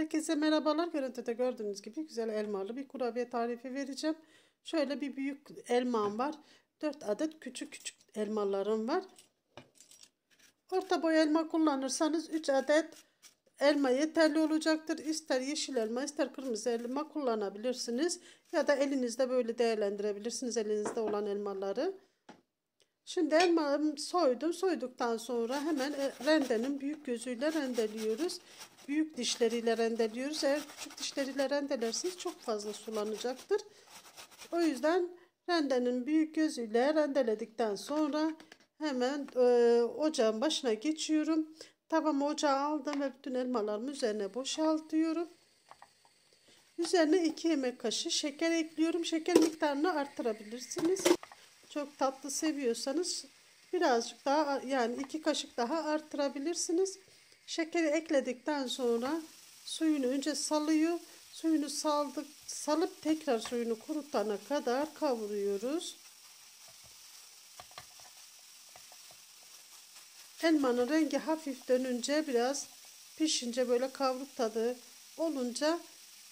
Herkese merhabalar. Görüntüde gördüğünüz gibi güzel elmalı bir kurabiye tarifi vereceğim. Şöyle bir büyük elmam var. 4 adet küçük küçük elmalarım var. Orta boy elma kullanırsanız 3 adet elma yeterli olacaktır. İster yeşil elma ister kırmızı elma kullanabilirsiniz. Ya da elinizde böyle değerlendirebilirsiniz elinizde olan elmaları. Şimdi elmamı soydum. Soyduktan sonra hemen e, rendenin büyük gözüyle rendeliyoruz. Büyük dişleriyle rendeliyoruz. Eğer küçük dişleriyle rendelerseniz çok fazla sulanacaktır. O yüzden rendenin büyük gözüyle rendeledikten sonra hemen e, ocağın başına geçiyorum. Tavamı ocağa aldım ve bütün elmalarımı üzerine boşaltıyorum. Üzerine 2 yemek kaşığı şeker ekliyorum. Şeker miktarını artırabilirsiniz çok tatlı seviyorsanız birazcık daha yani iki kaşık daha arttırabilirsiniz. Şekeri ekledikten sonra suyunu önce salıyor. Suyunu saldık, salıp tekrar suyunu kurutana kadar kavuruyoruz. Elmanın rengi hafif dönünce biraz pişince böyle kavruk tadı olunca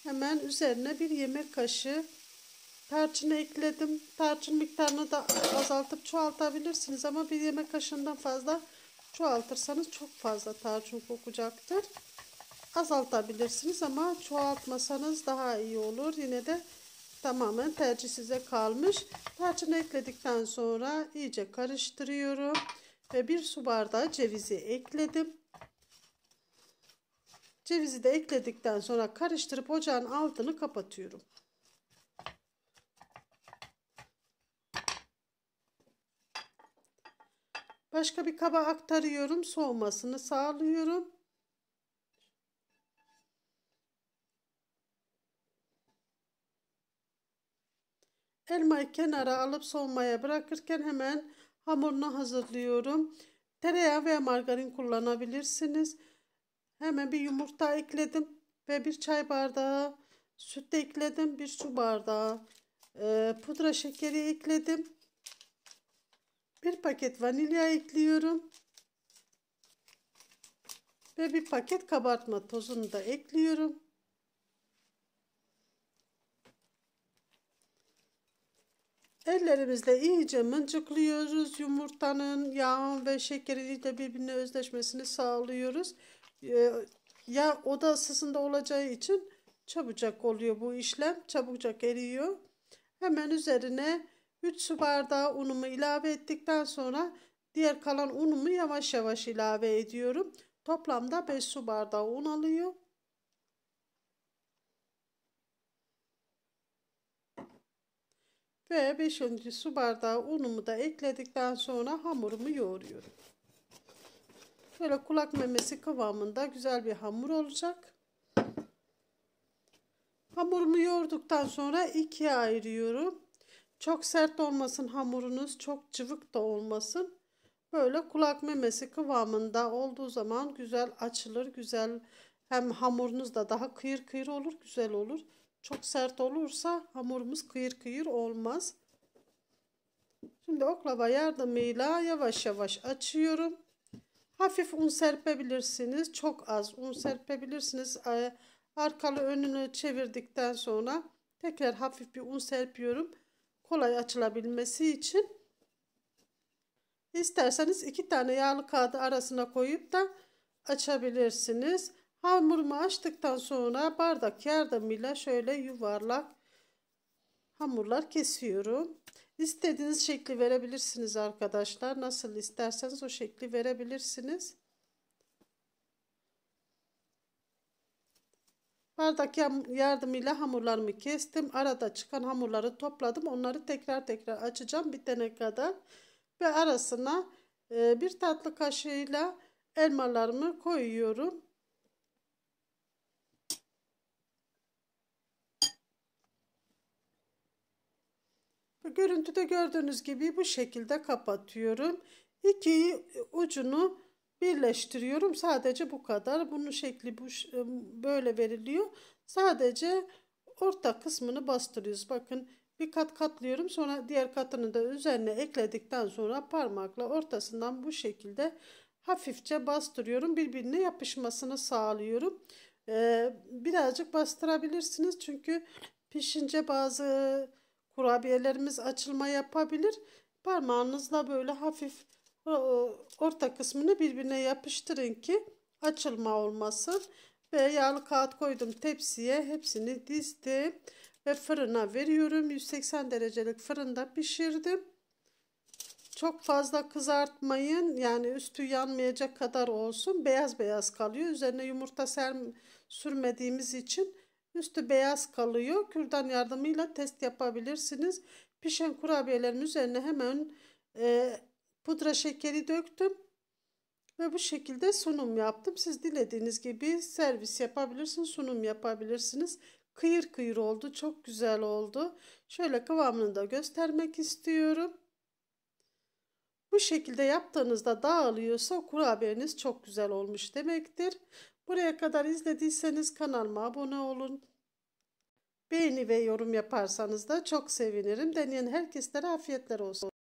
hemen üzerine bir yemek kaşığı Tarçını ekledim. Tarçın miktarını da azaltıp çoğaltabilirsiniz ama bir yemek kaşığından fazla çoğaltırsanız çok fazla tarçın kokacaktır. Azaltabilirsiniz ama çoğaltmasanız daha iyi olur. Yine de tamamen tercih size kalmış. Tarçını ekledikten sonra iyice karıştırıyorum ve bir su bardağı cevizi ekledim. Cevizi de ekledikten sonra karıştırıp ocağın altını kapatıyorum. Başka bir kaba aktarıyorum. Soğumasını sağlıyorum. Elmayı kenara alıp soğumaya bırakırken hemen hamurunu hazırlıyorum. Tereyağı veya margarin kullanabilirsiniz. Hemen bir yumurta ekledim ve bir çay bardağı süt ekledim. Bir su bardağı e, pudra şekeri ekledim. Bir paket vanilya ekliyorum. Ve bir paket kabartma tozunu da ekliyorum. Ellerimizle iyice mıncıklıyoruz. Yumurtanın, yağın ve şekerin de birbirine özleşmesini sağlıyoruz. Ee, ya oda ısısında olacağı için çabucak oluyor bu işlem. Çabucak eriyor. Hemen üzerine 3 su bardağı unumu ilave ettikten sonra diğer kalan unumu yavaş yavaş ilave ediyorum. Toplamda 5 su bardağı un alıyor. Ve 5. su bardağı unumu da ekledikten sonra hamurumu yoğuruyorum. Böyle kulak memesi kıvamında güzel bir hamur olacak. Hamurumu yoğurduktan sonra ikiye ayırıyorum. Çok sert olmasın hamurunuz, çok cıvık da olmasın. Böyle kulak memesi kıvamında olduğu zaman güzel açılır, güzel hem hamurunuz da daha kıyır kıyır olur, güzel olur. Çok sert olursa hamurumuz kıyır kıyır olmaz. Şimdi oklava yardımıyla yavaş yavaş açıyorum. Hafif un serpebilirsiniz. Çok az un serpebilirsiniz. Ee, arkalı önünü çevirdikten sonra tekrar hafif bir un serpiyorum kolay açılabilmesi için isterseniz iki tane yağlı kağıdı arasına koyup da açabilirsiniz. Hamurumu açtıktan sonra bardak yardımıyla şöyle yuvarlak hamurlar kesiyorum. İstediğiniz şekli verebilirsiniz arkadaşlar. Nasıl isterseniz o şekli verebilirsiniz. Bardak yardımıyla hamurlarımı kestim. Arada çıkan hamurları topladım. Onları tekrar tekrar açacağım bitene kadar. Ve arasına e, bir tatlı kaşığıyla elmalarımı koyuyorum. Görüntüde gördüğünüz gibi bu şekilde kapatıyorum. İki ucunu birleştiriyorum. Sadece bu kadar. Bunun şekli bu böyle veriliyor. Sadece orta kısmını bastırıyoruz. Bakın bir kat katlıyorum. Sonra diğer katını da üzerine ekledikten sonra parmakla ortasından bu şekilde hafifçe bastırıyorum. Birbirine yapışmasını sağlıyorum. Ee, birazcık bastırabilirsiniz. Çünkü pişince bazı kurabiyelerimiz açılma yapabilir. Parmağınızla böyle hafif orta kısmını birbirine yapıştırın ki açılma olmasın. Ve yağlı kağıt koydum tepsiye. Hepsini dizdim ve fırına veriyorum. 180 derecelik fırında pişirdim. Çok fazla kızartmayın. Yani üstü yanmayacak kadar olsun. Beyaz beyaz kalıyor. Üzerine yumurta serm sürmediğimiz için üstü beyaz kalıyor. Kürdan yardımıyla test yapabilirsiniz. Pişen kurabiyelerin üzerine hemen e, pudra şekeri döktüm. Ve bu şekilde sunum yaptım. Siz dilediğiniz gibi servis yapabilirsiniz, sunum yapabilirsiniz. Kıyır kıyır oldu, çok güzel oldu. Şöyle kıvamını da göstermek istiyorum. Bu şekilde yaptığınızda dağılıyorsa kurabiyeniz çok güzel olmuş demektir. Buraya kadar izlediyseniz kanalıma abone olun. Beğeni ve yorum yaparsanız da çok sevinirim. Deneyen herkeslere afiyetler olsun.